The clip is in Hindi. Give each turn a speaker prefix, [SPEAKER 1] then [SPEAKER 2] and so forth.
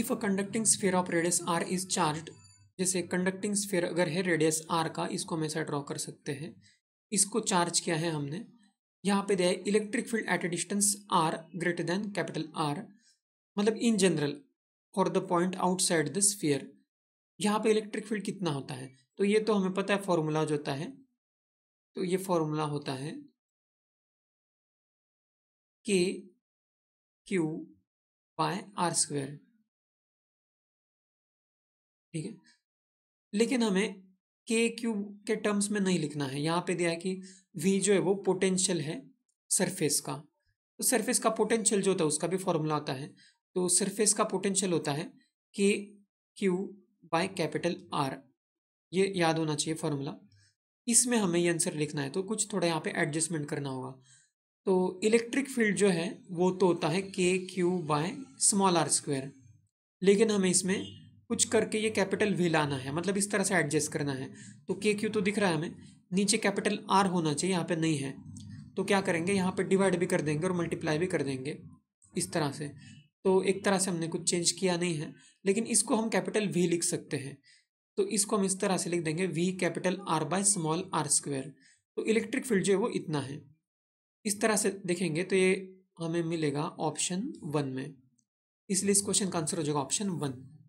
[SPEAKER 1] if a conducting sphere of radius R is charge जैसे कंडक्टिंग स्फेयर अगर है रेडियस आर का इसको हम ऐसा ड्रॉ कर सकते हैं इसको चार्ज किया है हमने यहाँ पे दिया है electric field at a distance R greater than capital R मतलब in general for the point outside the sphere यहाँ पे इलेक्ट्रिक फील्ड कितना होता है तो ये तो हमें पता है फॉर्मूला जो होता है तो ये फॉर्मूला होता है
[SPEAKER 2] K Q bye are square ठीक है लेकिन
[SPEAKER 1] हमें के क्यूब के टर्म्स में नहीं लिखना है यहाँ पे दिया है कि वी जो है वो पोटेंशियल है सरफेस का तो सरफेस का पोटेंशियल जो होता है उसका भी फॉर्मूला आता है तो सरफेस का पोटेंशियल होता है K Q by capital R ये याद होना चाहिए फॉर्मूला इसमें हमें ये आंसर लिखना है तो कुछ थोड़ा यहाँ पे एडजस्टमेंट करना होगा तो इलेक्ट्रिक फील्ड जो है वो तो होता है K Q by small R square लेकिन हमें इसमें कुछ करके ये कैपिटल वी लाना है मतलब इस तरह से एडजस्ट करना है तो के क्यू तो दिख रहा है हमें नीचे कैपिटल आर होना चाहिए यहाँ पे नहीं है तो क्या करेंगे यहाँ पे डिवाइड भी कर देंगे और मल्टीप्लाई भी कर देंगे इस तरह से तो एक तरह से हमने कुछ चेंज किया नहीं है लेकिन इसको हम कैपिटल वी लिख सकते हैं तो इसको हम इस तरह से लिख देंगे V capital R by small R square तो इलेक्ट्रिक फील्ड जो है वो इतना है इस तरह से देखेंगे तो ये हमें मिलेगा ऑप्शन वन में
[SPEAKER 2] इसलिए इस क्वेश्चन का आंसर हो जाएगा ऑप्शन वन